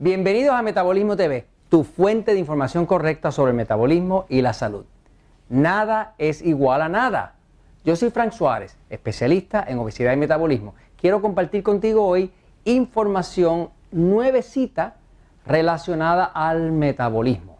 Bienvenidos a Metabolismo TV, tu fuente de información correcta sobre el metabolismo y la salud. Nada es igual a nada. Yo soy Frank Suárez, especialista en obesidad y metabolismo. Quiero compartir contigo hoy información nuevecita relacionada al metabolismo.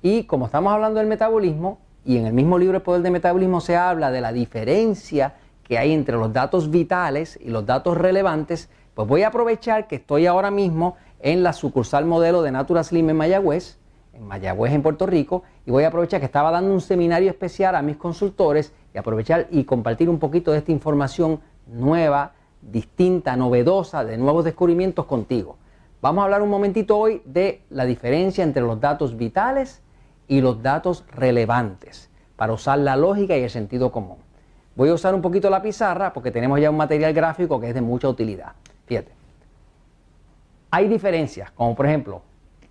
Y como estamos hablando del metabolismo, y en el mismo libro El Poder de Metabolismo se habla de la diferencia que hay entre los datos vitales y los datos relevantes, pues voy a aprovechar que estoy ahora mismo en la sucursal modelo de Natura Slim en Mayagüez, en Mayagüez en Puerto Rico, y voy a aprovechar que estaba dando un seminario especial a mis consultores y aprovechar y compartir un poquito de esta información nueva, distinta, novedosa, de nuevos descubrimientos contigo. Vamos a hablar un momentito hoy de la diferencia entre los datos vitales y los datos relevantes, para usar la lógica y el sentido común. Voy a usar un poquito la pizarra porque tenemos ya un material gráfico que es de mucha utilidad. Fíjate. Hay diferencias, como por ejemplo,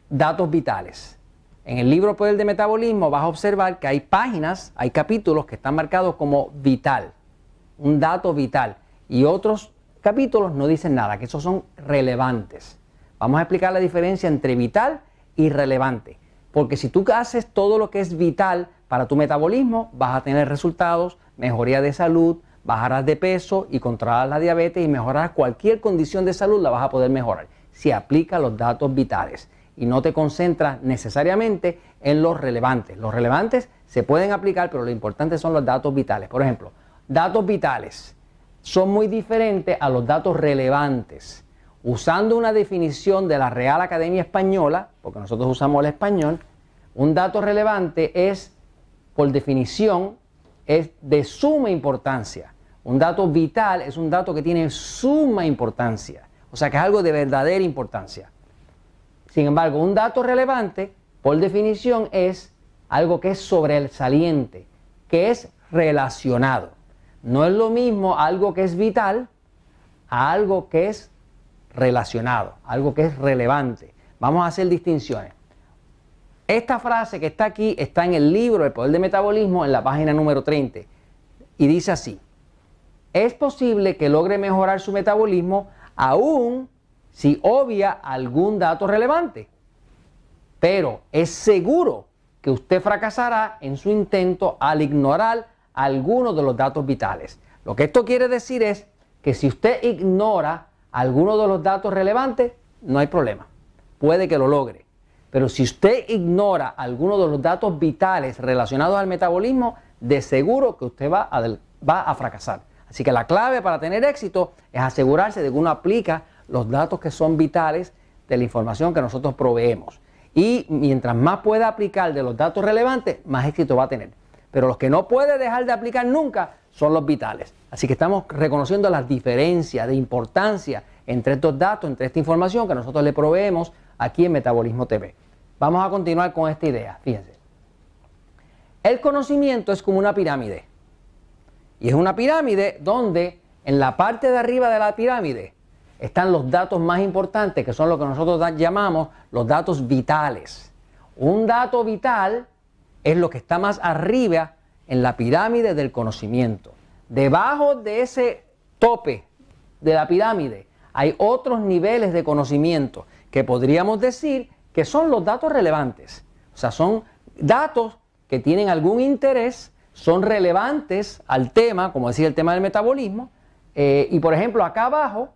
datos vitales. En el libro Poder de Metabolismo vas a observar que hay páginas, hay capítulos que están marcados como vital, un dato vital, y otros capítulos no dicen nada, que esos son relevantes. Vamos a explicar la diferencia entre vital y relevante, porque si tú haces todo lo que es vital para tu metabolismo, vas a tener resultados, mejoría de salud, bajarás de peso y controlarás la diabetes y mejorarás cualquier condición de salud, la vas a poder mejorar si aplica los datos vitales y no te concentras necesariamente en los relevantes. Los relevantes se pueden aplicar, pero lo importante son los datos vitales. Por ejemplo, datos vitales son muy diferentes a los datos relevantes. Usando una definición de la Real Academia Española, porque nosotros usamos el español, un dato relevante es, por definición, es de suma importancia. Un dato vital es un dato que tiene suma importancia. O sea que es algo de verdadera importancia. Sin embargo, un dato relevante, por definición, es algo que es sobresaliente, que es relacionado. No es lo mismo algo que es vital a algo que es relacionado, algo que es relevante. Vamos a hacer distinciones. Esta frase que está aquí está en el libro El Poder del Metabolismo en la página número 30 y dice así, es posible que logre mejorar su metabolismo aún si obvia algún dato relevante. Pero es seguro que usted fracasará en su intento al ignorar algunos de los datos vitales. Lo que esto quiere decir es que si usted ignora algunos de los datos relevantes, no hay problema. Puede que lo logre. Pero si usted ignora algunos de los datos vitales relacionados al metabolismo, de seguro que usted va a, va a fracasar. Así que la clave para tener éxito es asegurarse de que uno aplica los datos que son vitales de la información que nosotros proveemos. Y mientras más pueda aplicar de los datos relevantes, más éxito va a tener. Pero los que no puede dejar de aplicar nunca son los vitales. Así que estamos reconociendo las diferencias de importancia entre estos datos, entre esta información que nosotros le proveemos aquí en Metabolismo TV. Vamos a continuar con esta idea, fíjense. El conocimiento es como una pirámide. Y es una pirámide donde en la parte de arriba de la pirámide están los datos más importantes, que son lo que nosotros llamamos los datos vitales. Un dato vital es lo que está más arriba en la pirámide del conocimiento. Debajo de ese tope de la pirámide hay otros niveles de conocimiento que podríamos decir que son los datos relevantes. O sea, son datos que tienen algún interés son relevantes al tema, como decía el tema del metabolismo. Eh, y por ejemplo, acá abajo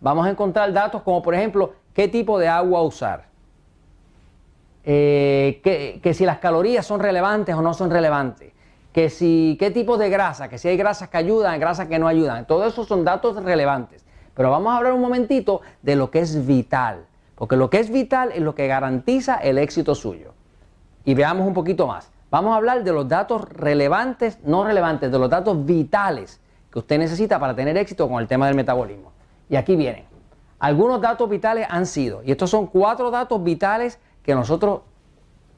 vamos a encontrar datos como por ejemplo qué tipo de agua usar, eh, que, si las calorías son relevantes o no son relevantes, que si qué tipo de grasa, que si hay grasas que ayudan, grasas que no ayudan. Todo eso son datos relevantes. Pero vamos a hablar un momentito de lo que es vital, porque lo que es vital es lo que garantiza el éxito suyo. Y veamos un poquito más. Vamos a hablar de los datos relevantes, no relevantes, de los datos vitales que usted necesita para tener éxito con el tema del metabolismo. Y aquí vienen. Algunos datos vitales han sido, y estos son cuatro datos vitales que nosotros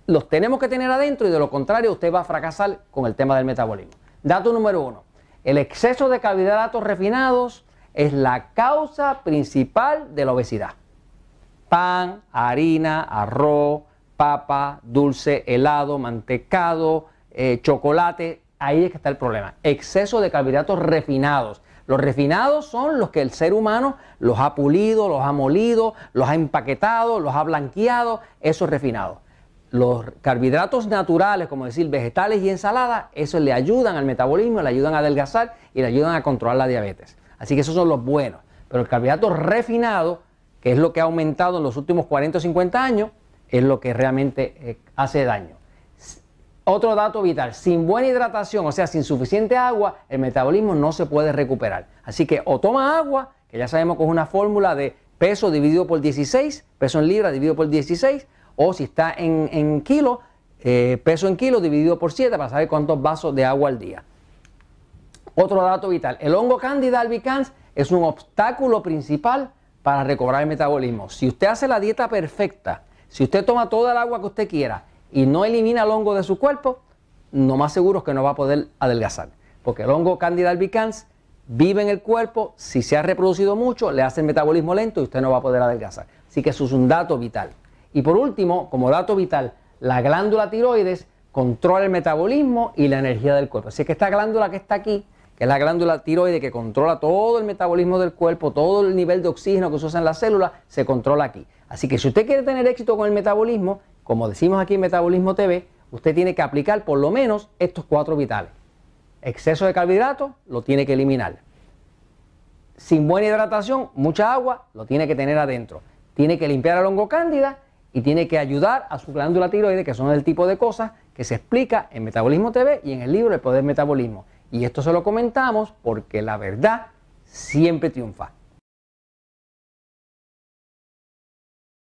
los tenemos que tener adentro y de lo contrario usted va a fracasar con el tema del metabolismo. Dato número uno, el exceso de carbohidratos refinados es la causa principal de la obesidad. Pan, harina, arroz, papa, dulce, helado, mantecado, eh, chocolate. Ahí es que está el problema. Exceso de carbohidratos refinados. Los refinados son los que el ser humano los ha pulido, los ha molido, los ha empaquetado, los ha blanqueado, esos refinados Los carbohidratos naturales, como decir vegetales y ensaladas, eso le ayudan al metabolismo, le ayudan a adelgazar y le ayudan a controlar la diabetes. Así que esos son los buenos. Pero el carbohidrato refinado, que es lo que ha aumentado en los últimos 40 o 50 años, es lo que realmente eh, hace daño. Otro dato vital, sin buena hidratación, o sea, sin suficiente agua, el metabolismo no se puede recuperar. Así que o toma agua, que ya sabemos que es una fórmula de peso dividido por 16, peso en libra dividido por 16, o si está en, kilo, eh, peso en kilo dividido por 7 para saber cuántos vasos de agua al día. Otro dato vital, el hongo Candida albicans es un obstáculo principal para recobrar el metabolismo. Si usted hace la dieta perfecta, si usted toma toda el agua que usted quiera y no elimina el hongo de su cuerpo, no más seguro es que no va a poder adelgazar. Porque el hongo Candida albicans vive en el cuerpo, si se ha reproducido mucho, le hace el metabolismo lento y usted no va a poder adelgazar. Así que eso es un dato vital. Y por último, como dato vital, la glándula tiroides controla el metabolismo y la energía del cuerpo. Así que esta glándula que está aquí, que es la glándula tiroide que controla todo el metabolismo del cuerpo, todo el nivel de oxígeno que se usa en las células, se controla aquí. Así que si usted quiere tener éxito con el metabolismo, como decimos aquí en Metabolismo TV, usted tiene que aplicar por lo menos estos cuatro vitales. Exceso de carbohidratos lo tiene que eliminar. Sin buena hidratación, mucha agua, lo tiene que tener adentro. Tiene que limpiar a hongo cándida y tiene que ayudar a su glándula tiroide, que son el tipo de cosas que se explica en Metabolismo TV y en el libro El Poder Metabolismo. Y esto se lo comentamos porque la verdad siempre triunfa.